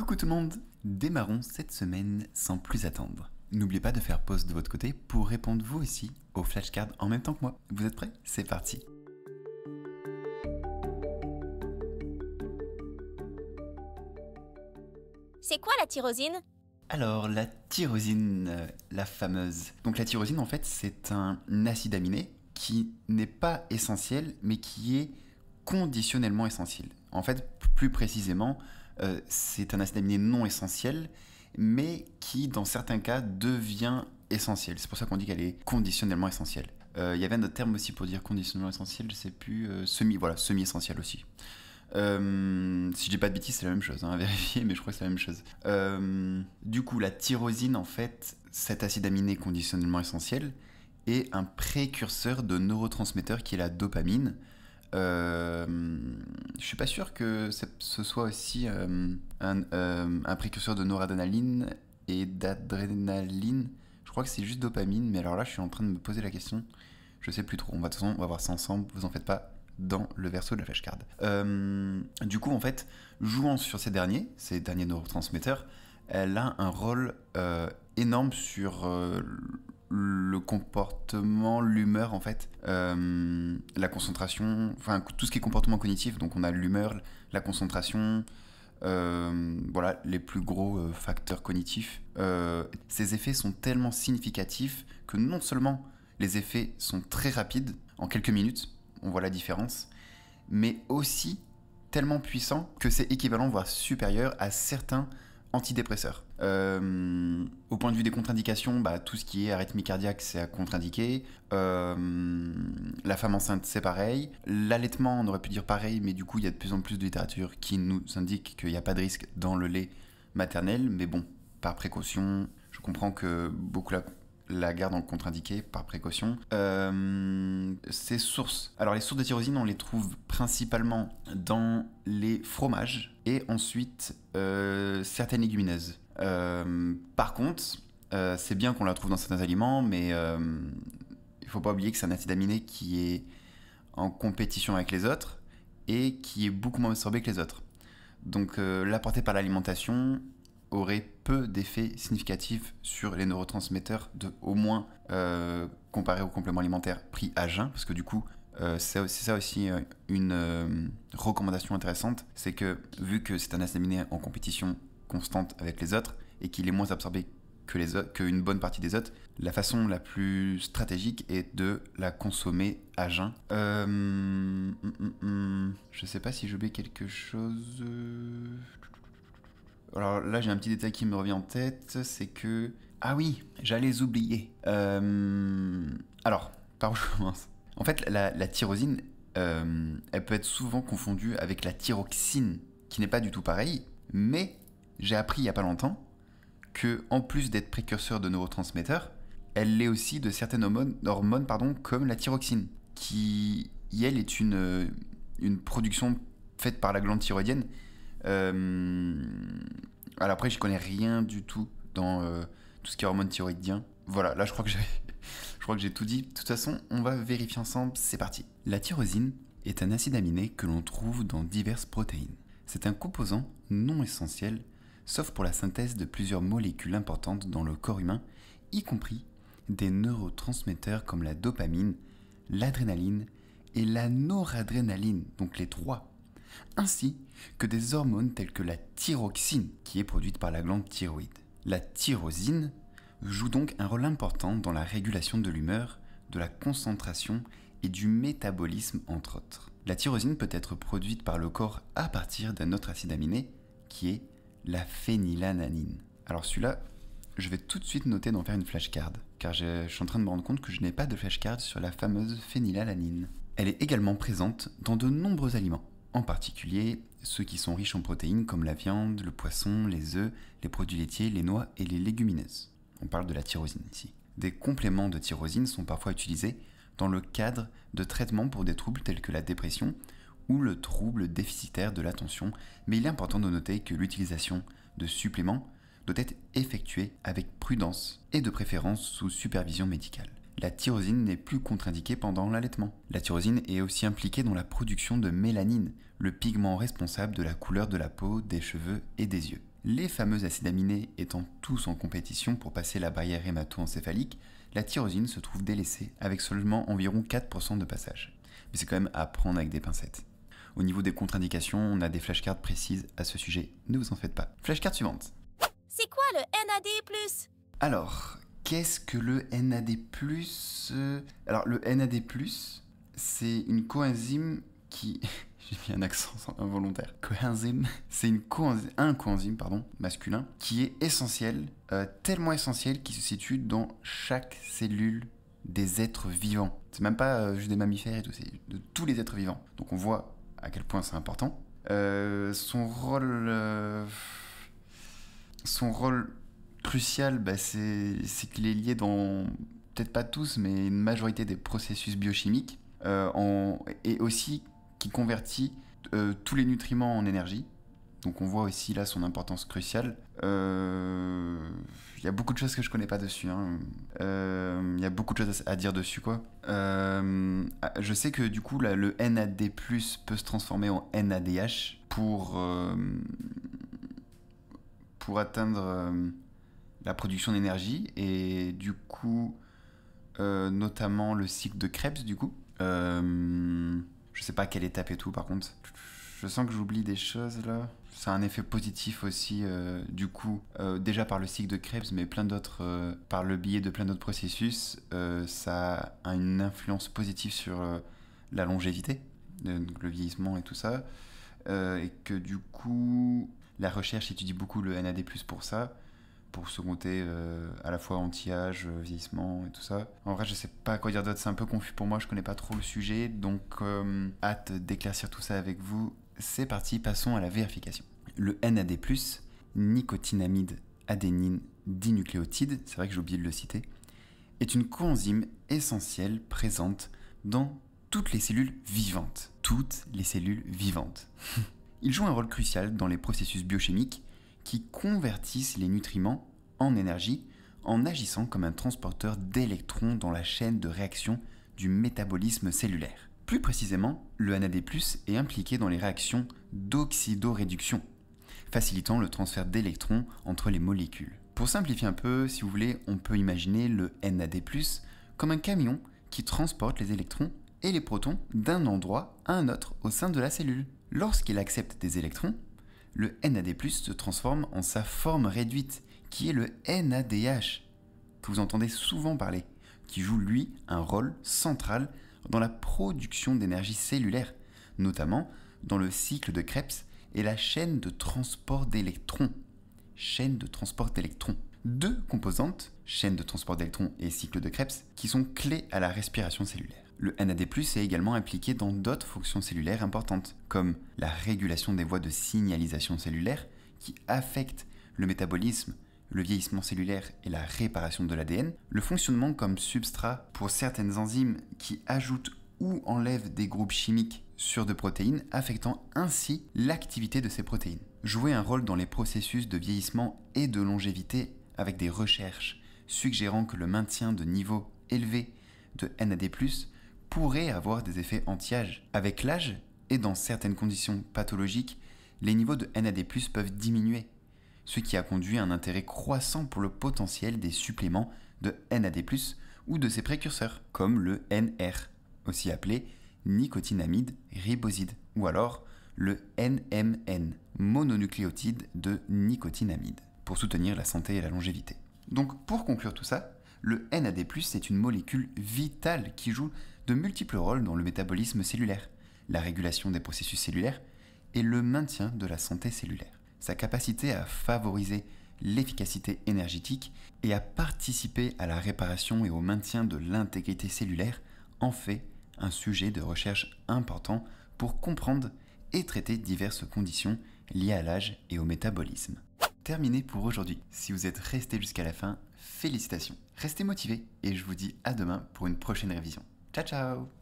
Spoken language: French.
Coucou tout le monde Démarrons cette semaine sans plus attendre. N'oubliez pas de faire pause de votre côté pour répondre vous aussi aux flashcards en même temps que moi. Vous êtes prêts C'est parti C'est quoi la tyrosine alors, la tyrosine, euh, la fameuse. Donc, la tyrosine, en fait, c'est un acide aminé qui n'est pas essentiel, mais qui est conditionnellement essentiel. En fait, plus précisément, euh, c'est un acide aminé non essentiel, mais qui, dans certains cas, devient essentiel. C'est pour ça qu'on dit qu'elle est conditionnellement essentielle. Euh, il y avait un autre terme aussi pour dire conditionnellement essentiel, je sais plus, euh, semi, voilà, semi-essentiel aussi. si je dis pas de bêtises, c'est la même chose, hein, à vérifier, mais je crois que c'est la même chose. du coup, la tyrosine, en fait, cet acide aminé conditionnellement essentiel, est un précurseur de neurotransmetteur qui est la dopamine, euh, je suis pas sûr que ce soit aussi euh, euh, un, précurseur de noradrénaline et d'adrénaline. Je crois que c'est juste dopamine, mais alors là, je suis en train de me poser la question. Je sais plus trop. On va de on va voir ça ensemble. Vous en faites pas dans le verso de la flashcard. du coup, en fait, jouant sur ces derniers, ces derniers neurotransmetteurs, elle a un rôle énorme sur le comportement, l'humeur en fait, euh, la concentration, enfin tout ce qui est comportement cognitif, donc on a l'humeur, la concentration, euh, voilà les plus gros euh, facteurs cognitifs. ces effets sont tellement significatifs que non seulement les effets sont très rapides, en quelques minutes, on voit la différence, mais aussi tellement puissants que c'est équivalent, voire supérieur à certains antidépresseurs. Euh, au point de vue des contre-indications, bah, tout ce qui est arythmie cardiaque, c'est à contre-indiquer. Euh, la femme enceinte, c'est pareil. L'allaitement, on aurait pu dire pareil, mais du coup, il y a de plus en plus de littérature qui nous indique qu'il n'y a pas de risque dans le lait maternel. Mais bon, par précaution, je comprends que beaucoup la, gardent en contre-indiqué, par précaution. Euh, ses sources. Alors les sources de tyrosine, on les trouve principalement dans les fromages et ensuite euh, certaines légumineuses. Euh, par contre, euh, c'est bien qu'on la trouve dans certains aliments, mais il faut pas oublier que c'est un acide aminé qui est en compétition avec les autres et qui est beaucoup moins absorbé que les autres. Donc l'apporter par l'alimentation aurait peu d'effets significatifs sur les neurotransmetteurs de au moins comparé au complément alimentaire pris à jeun, parce que du coup, euh, c'est ça aussi euh, une euh, recommandation intéressante, c'est que vu que c'est un aminé en compétition constante avec les autres et qu'il est moins absorbé que les qu'une bonne partie des autres, la façon la plus stratégique est de la consommer à jeun. Je hum, hum, hum. je sais pas si j'oublie quelque chose. Alors là, j'ai un petit détail qui me revient en tête, c'est que ah oui, j'allais oublier. Euh, alors, par où je commence En fait, la, tyrosine, euh, elle peut être souvent confondue avec la thyroxine, qui n'est pas du tout pareil. Mais j'ai appris il n'y a pas longtemps que, en plus d'être précurseur de neurotransmetteurs, elle l'est aussi de certaines hormones, pardon, comme la thyroxine, qui, elle, est une, euh, une production faite par la glande thyroïdienne. Alors après, je connais rien du tout dans tout ce qui est hormone thyroïdien. Voilà, là je crois que j'ai, je crois que j'ai tout dit. De toute façon, on va vérifier ensemble, c'est parti. La tyrosine est un acide aminé que l'on trouve dans diverses protéines. C'est un composant non essentiel, sauf pour la synthèse de plusieurs molécules importantes dans le corps humain, y compris des neurotransmetteurs comme la dopamine, l'adrénaline et la noradrénaline, donc les trois, ainsi que des hormones telles que la thyroxine qui est produite par la glande thyroïde. La tyrosine joue donc un rôle important dans la régulation de l'humeur, de la concentration et du métabolisme entre autres. La tyrosine peut être produite par le corps à partir d'un autre acide aminé qui est la phénylananine. Alors celui-là, je vais tout de suite noter d'en faire une flashcard, car je, suis en train de me rendre compte que je n'ai pas de flashcard sur la fameuse phénylalanine. Elle est également présente dans de nombreux aliments, en particulier ceux qui sont riches en protéines comme la viande, le poisson, les œufs, les produits laitiers, les noix et les légumineuses. On parle de la tyrosine ici. Des compléments de tyrosine sont parfois utilisés dans le cadre de traitements pour des troubles tels que la dépression ou le trouble déficitaire de l'attention, mais il est important de noter que l'utilisation de suppléments doit être effectuée avec prudence et de préférence sous supervision médicale la tyrosine n'est plus contre-indiquée pendant l'allaitement. La tyrosine est aussi impliquée dans la production de mélanine, le pigment responsable de la couleur de la peau, des cheveux et des yeux. Les fameux acides aminés étant tous en compétition pour passer la barrière hémato-encéphalique, la tyrosine se trouve délaissée avec seulement environ 4% de passage. Mais c'est quand même à prendre avec des pincettes. Au niveau des contre-indications, on a des flashcards précises à ce sujet, ne vous en faites pas. Flashcard suivante. C'est quoi le NAD+. Alors, Qu'est-ce que le NAD euh, Alors, le NAD, c'est une coenzyme qui. J'ai mis un accent involontaire. Coenzyme. C'est une coenzyme, un coenzyme pardon, masculin qui est essentiel, euh, tellement essentiel qu'il se situe dans chaque cellule des êtres vivants. C'est même pas euh, juste des mammifères et tout, c'est de tous les êtres vivants. Donc on voit à quel point c'est important. son rôle. son rôle crucial, bah, c'est qu'il est lié dans, peut-être pas tous, mais une majorité des processus biochimiques, euh, en, et aussi qui convertit euh, tous les nutriments en énergie. Donc on voit aussi là son importance cruciale. Il euh, y a beaucoup de choses que je connais pas dessus. Il hein. y a beaucoup de choses à, dire dessus quoi. Ah, je sais que du coup le NAD+ peut se transformer en NADH pour pour atteindre la production d'énergie et du coup euh, notamment le cycle de Krebs du coup. Euh, je sais pas quelle étape et tout par contre. Je sens que j'oublie des choses là. Ça a un effet positif aussi euh, du coup déjà par le cycle de Krebs mais plein d'autres par le biais de plein d'autres processus ça a une influence positive sur la longévité, le vieillissement et tout ça et que du coup la recherche étudie beaucoup le NAD+ pour ça pour seconder euh, à la fois anti-âge, euh, vieillissement et tout ça. En vrai, je sais pas quoi dire d'autre, c'est un peu confus pour moi, je connais pas trop le sujet, donc euh, hâte d'éclaircir tout ça avec vous. C'est parti, passons à la vérification. Le NAD+, nicotinamide adénine dinucléotide, c'est vrai que j'ai oublié de le citer, est une coenzyme essentielle présente dans toutes les cellules vivantes. Toutes les cellules vivantes. Il joue un rôle crucial dans les processus biochimiques qui convertissent les nutriments en énergie en agissant comme un transporteur d'électrons dans la chaîne de réaction du métabolisme cellulaire. Plus précisément, le NAD+, est impliqué dans les réactions d'oxydoréduction, facilitant le transfert d'électrons entre les molécules. Pour simplifier un peu, si vous voulez, on peut imaginer le NAD+ comme un camion qui transporte les électrons et les protons d'un endroit à un autre au sein de la cellule. Lorsqu'il accepte des électrons, le NAD+, se transforme en sa forme réduite, qui est le NADH, que vous entendez souvent parler, qui joue lui un rôle central dans la production d'énergie cellulaire, notamment dans le cycle de Krebs et la chaîne de transport d'électrons. Chaîne de transport d'électrons. Deux composantes, chaîne de transport d'électrons et cycle de Krebs, qui sont clés à la respiration cellulaire. Le NAD+, est également impliqué dans d'autres fonctions cellulaires importantes, comme la régulation des voies de signalisation cellulaire qui affectent le métabolisme, le vieillissement cellulaire et la réparation de l'ADN, le fonctionnement comme substrat pour certaines enzymes qui ajoutent ou enlèvent des groupes chimiques sur de protéines, affectant ainsi l'activité de ces protéines. Jouer un rôle dans les processus de vieillissement et de longévité avec des recherches suggérant que le maintien de niveaux élevés de NAD+, pourrait avoir des effets anti-âge. Avec l'âge, et dans certaines conditions pathologiques, les niveaux de NAD+, peuvent diminuer, ce qui a conduit à un intérêt croissant pour le potentiel des suppléments de NAD+, ou de ses précurseurs, comme le NR, aussi appelé nicotinamide riboside, ou alors le NMN, mononucléotide de nicotinamide, pour soutenir la santé et la longévité. Donc pour conclure tout ça, le NAD+, c'est une molécule vitale qui joue de multiples rôles dans le métabolisme cellulaire, la régulation des processus cellulaires et le maintien de la santé cellulaire. Sa capacité à favoriser l'efficacité énergétique et à participer à la réparation et au maintien de l'intégrité cellulaire en fait un sujet de recherche important pour comprendre et traiter diverses conditions liées à l'âge et au métabolisme. Terminé pour aujourd'hui. Si vous êtes resté jusqu'à la fin, félicitations. Restez motivés et je vous dis à demain pour une prochaine révision. Ciao, ciao.